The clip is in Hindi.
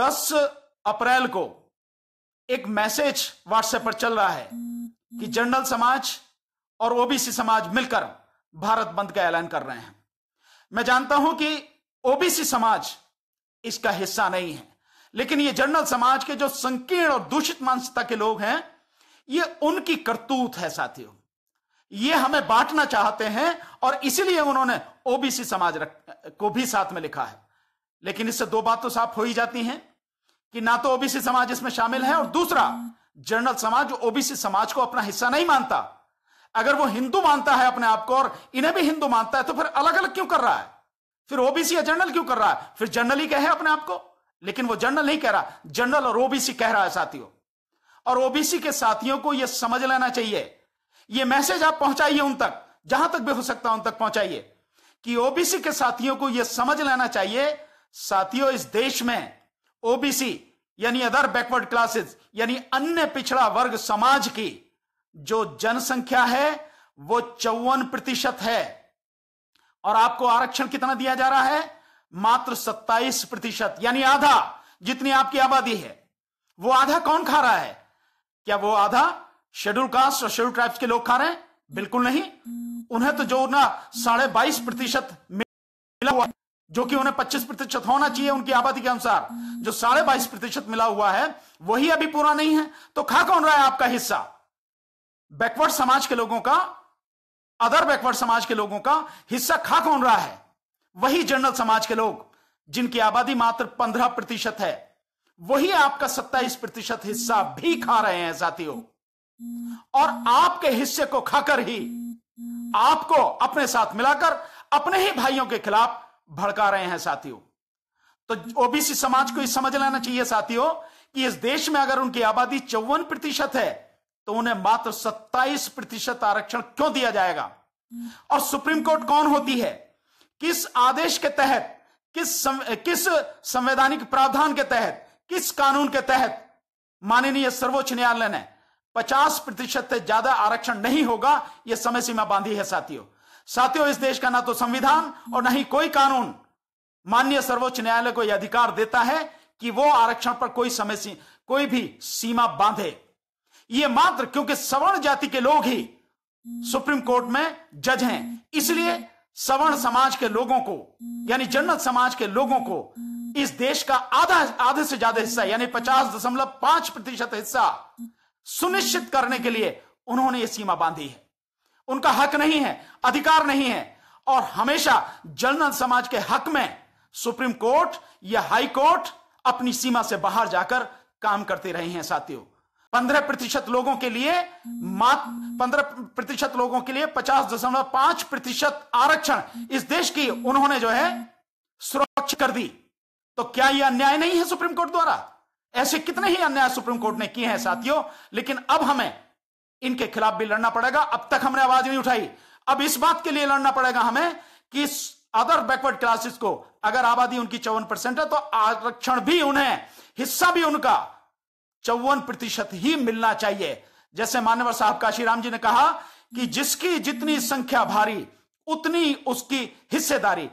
10 अप्रैल को एक मैसेज व्हाट्सएप पर चल रहा है कि जनरल समाज और ओबीसी समाज मिलकर भारत बंद का ऐलान कर रहे हैं मैं जानता हूं कि ओबीसी समाज इसका हिस्सा नहीं है लेकिन ये जनरल समाज के जो संकीर्ण और दूषित मानसिकता के लोग हैं ये उनकी करतूत है साथियों ये हमें बांटना चाहते हैं और इसीलिए उन्होंने ओबीसी समाज रख, को भी साथ में लिखा है लेकिन इससे दो बात तो साफ हो ही जाती हैं कि ना तो ओबीसी समाज इसमें शामिल है और दूसरा जनरल समाज ओबीसी समाज को अपना हिस्सा नहीं मानता अगर वो हिंदू मानता है अपने आप को और इन्हें भी हिंदू मानता है तो फिर अलग अलग क्यों कर रहा है फिर ओबीसी या जनरल क्यों कर रहा है फिर जनरल ही कहे अपने आप को लेकिन वो जनरल नहीं कह रहा जनरल और ओबीसी कह रहा है साथियों और ओबीसी के साथियों को यह समझ लेना चाहिए यह मैसेज आप पहुंचाइए उन तक जहां तक भी हो सकता उन तक पहुंचाइए कि ओबीसी के साथियों को यह समझ लेना चाहिए साथियों इस देश में ओबीसी यानी अदर बैकवर्ड क्लासेस यानी अन्य पिछड़ा वर्ग समाज की जो जनसंख्या है वो चौवन प्रतिशत है और आपको आरक्षण कितना दिया जा रहा है मात्र सत्ताईस प्रतिशत यानी आधा जितनी आपकी आबादी है वो आधा कौन खा रहा है क्या वो आधा शेड्यूल कास्ट और शेड्यूल ट्राइब्स के लोग खा रहे हैं बिल्कुल नहीं उन्हें तो जो ना साढ़े बाईस प्रतिशत मिला हुआ जो कि उन्हें 25 प्रतिशत होना चाहिए उनकी आबादी के अनुसार जो साढ़े बाईस प्रतिशत मिला हुआ है वही अभी पूरा नहीं है तो खा कौन रहा है आपका हिस्सा बैकवर्ड समाज के लोगों का अदर बैकवर्ड समाज के लोगों का हिस्सा खा कौन रहा है वही जनरल समाज के लोग जिनकी आबादी मात्र पंद्रह प्रतिशत है वही आपका सत्ताईस प्रतिशत हिस्सा भी खा रहे हैं साथियों और आपके हिस्से को खाकर ही आपको अपने साथ मिलाकर अपने ही भाइयों के खिलाफ भड़का रहे हैं साथियों तो ओबीसी समाज को यह समझ लेना चाहिए साथियों कि इस देश में अगर उनकी आबादी चौवन प्रतिशत है तो उन्हें मात्र सत्ताईस प्रतिशत आरक्षण क्यों दिया जाएगा और सुप्रीम कोर्ट कौन होती है किस आदेश के तहत किस सम, किस संवैधानिक प्रावधान के तहत किस कानून के तहत माननीय सर्वोच्च न्यायालय ने पचास प्रतिशत से ज्यादा आरक्षण नहीं होगा यह समय सीमा बांधी है साथियों साथियों इस देश का ना तो संविधान और ना ही कोई कानून माननीय सर्वोच्च न्यायालय को यह अधिकार देता है कि वो आरक्षण पर कोई समय कोई भी सीमा बांधे ये मात्र क्योंकि सवर्ण जाति के लोग ही सुप्रीम कोर्ट में जज हैं इसलिए सवर्ण समाज के लोगों को यानी जनरल समाज के लोगों को इस देश का आधा आधे से ज्यादा हिस्सा यानी पचास दशमलव पांच प्रतिशत हिस्सा सुनिश्चित करने के लिए उन्होंने ये सीमा बांधी है उनका हक नहीं है अधिकार नहीं है और हमेशा जनरल समाज के हक में सुप्रीम कोर्ट या हाई कोर्ट अपनी सीमा से बाहर जाकर काम करते रहे हैं साथियों पंद्रह प्रतिशत लोगों के लिए मात्र पंद्रह प्रतिशत लोगों के लिए पचास दशमलव पांच प्रतिशत आरक्षण इस देश की उन्होंने जो है सुरक्षित कर दी तो क्या यह अन्याय नहीं है सुप्रीम कोर्ट द्वारा ऐसे कितने ही अन्याय सुप्रीम कोर्ट ने किए हैं साथियों लेकिन अब हमें इनके खिलाफ भी लड़ना पड़ेगा अब तक हमने आवाज नहीं उठाई अब इस बात के लिए लड़ना पड़ेगा हमें कि अदर बैकवर्ड क्लासेस को अगर आबादी उनकी चौवन परसेंट है तो आरक्षण भी उन्हें हिस्सा भी उनका चौवन प्रतिशत ही मिलना चाहिए जैसे मानव साहब काशीराम जी ने कहा कि जिसकी जितनी संख्या भारी उतनी उसकी हिस्सेदारी